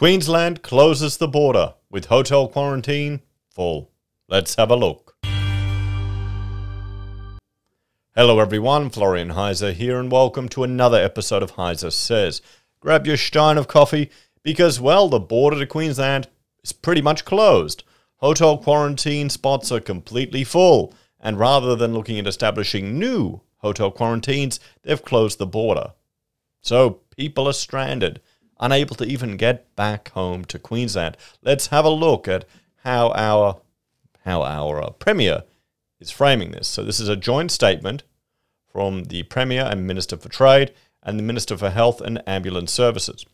Queensland closes the border with hotel quarantine full. Let's have a look. Hello everyone, Florian Heiser here and welcome to another episode of Heiser Says. Grab your stein of coffee because, well, the border to Queensland is pretty much closed. Hotel quarantine spots are completely full and rather than looking at establishing new hotel quarantines, they've closed the border. So people are stranded unable to even get back home to Queensland. Let's have a look at how our how our uh, premier is framing this. So this is a joint statement from the premier and minister for trade and the minister for health and ambulance services.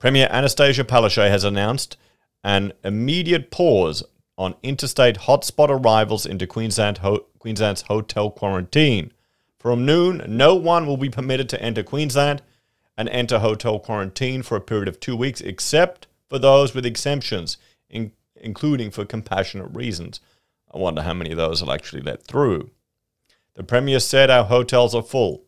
Premier Anastasia Palaszczuk has announced an immediate pause on interstate hotspot arrivals into Queensland ho Queensland's hotel quarantine. From noon, no one will be permitted to enter Queensland and enter hotel quarantine for a period of two weeks, except for those with exemptions, in, including for compassionate reasons. I wonder how many of those will actually let through. The Premier said our hotels are full.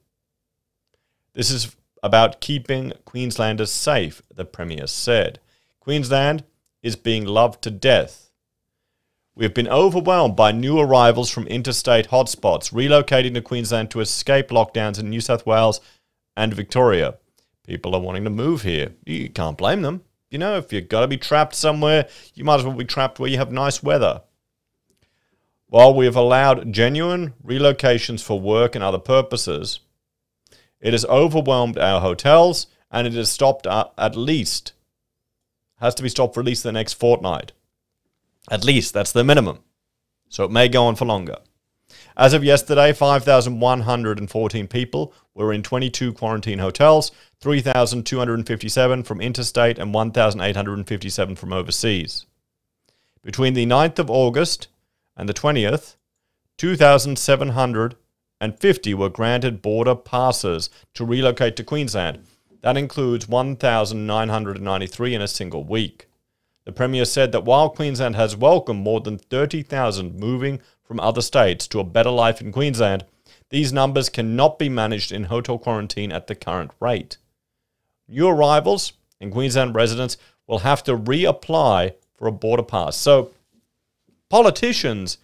This is about keeping Queenslanders safe, the Premier said. Queensland is being loved to death. We have been overwhelmed by new arrivals from interstate hotspots, relocating to Queensland to escape lockdowns in New South Wales and Victoria. People are wanting to move here. You can't blame them. You know, if you've got to be trapped somewhere, you might as well be trapped where you have nice weather. While we have allowed genuine relocations for work and other purposes, it has overwhelmed our hotels and it has stopped at least, has to be stopped for at least the next fortnight. At least, that's the minimum. So it may go on for longer. As of yesterday, 5,114 people were in 22 quarantine hotels, 3,257 from interstate and 1,857 from overseas. Between the 9th of August and the 20th, 2,750 were granted border passes to relocate to Queensland. That includes 1,993 in a single week. The Premier said that while Queensland has welcomed more than 30,000 moving from other states to a better life in Queensland, these numbers cannot be managed in hotel quarantine at the current rate. New arrivals and Queensland residents will have to reapply for a border pass. So politicians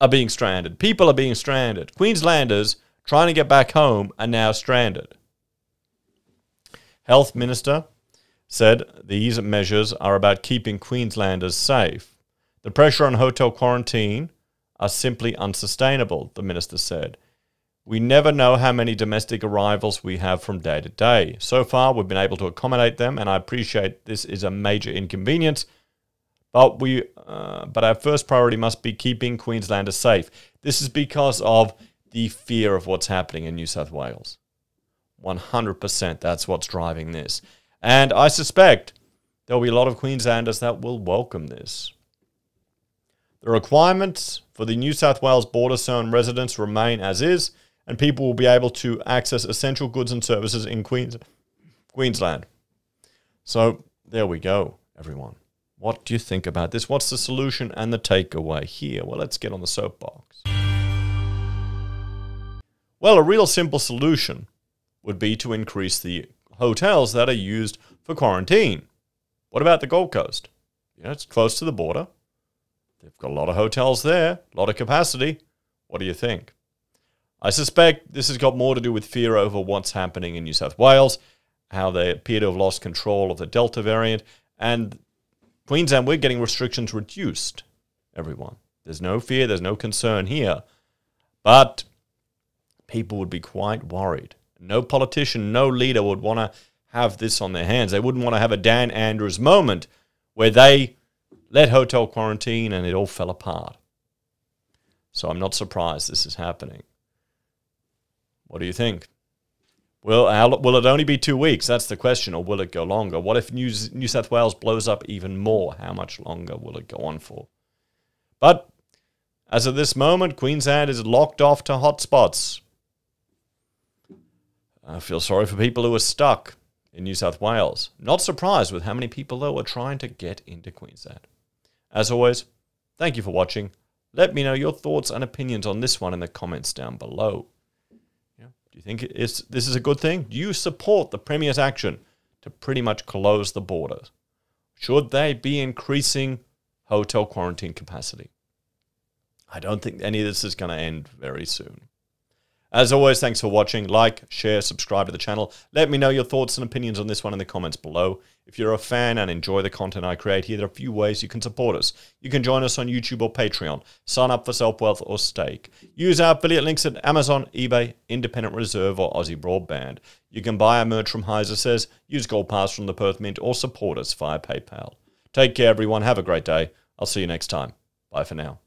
are being stranded. People are being stranded. Queenslanders trying to get back home are now stranded. Health Minister said these measures are about keeping Queenslanders safe. The pressure on hotel quarantine are simply unsustainable, the minister said. We never know how many domestic arrivals we have from day to day. So far, we've been able to accommodate them, and I appreciate this is a major inconvenience. But we, uh, but our first priority must be keeping Queenslanders safe. This is because of the fear of what's happening in New South Wales. 100%. That's what's driving this, and I suspect there'll be a lot of Queenslanders that will welcome this. The requirements for the New South Wales border zone residents remain as is, and people will be able to access essential goods and services in Queens- Queensland. So there we go, everyone. What do you think about this? What's the solution and the takeaway here? Well, let's get on the soapbox. Well, a real simple solution would be to increase the hotels that are used for quarantine. What about the Gold Coast? You know, it's close to the border. They've got a lot of hotels there, a lot of capacity. What do you think? I suspect this has got more to do with fear over what's happening in New South Wales, how they appear to have lost control of the Delta variant, and Queensland, we're getting restrictions reduced, everyone. There's no fear, there's no concern here. But people would be quite worried. No politician, no leader would want to have this on their hands. They wouldn't want to have a Dan Andrews moment where they let hotel quarantine, and it all fell apart. So I'm not surprised this is happening. What do you think? Will, will it only be two weeks? That's the question. Or will it go longer? What if New, New South Wales blows up even more? How much longer will it go on for? But as of this moment, Queensland is locked off to hotspots. I feel sorry for people who are stuck in New South Wales. Not surprised with how many people, though, are trying to get into Queensland. As always, thank you for watching. Let me know your thoughts and opinions on this one in the comments down below. Yeah. Do you think it's, this is a good thing? Do you support the Premier's action to pretty much close the borders? Should they be increasing hotel quarantine capacity? I don't think any of this is going to end very soon. As always, thanks for watching. Like, share, subscribe to the channel. Let me know your thoughts and opinions on this one in the comments below. If you're a fan and enjoy the content I create here, there are a few ways you can support us. You can join us on YouTube or Patreon, sign up for Self Wealth or Stake, use our affiliate links at Amazon, eBay, Independent Reserve, or Aussie Broadband. You can buy our merch from Heiser Says, use Gold Pass from the Perth Mint, or support us via PayPal. Take care, everyone. Have a great day. I'll see you next time. Bye for now.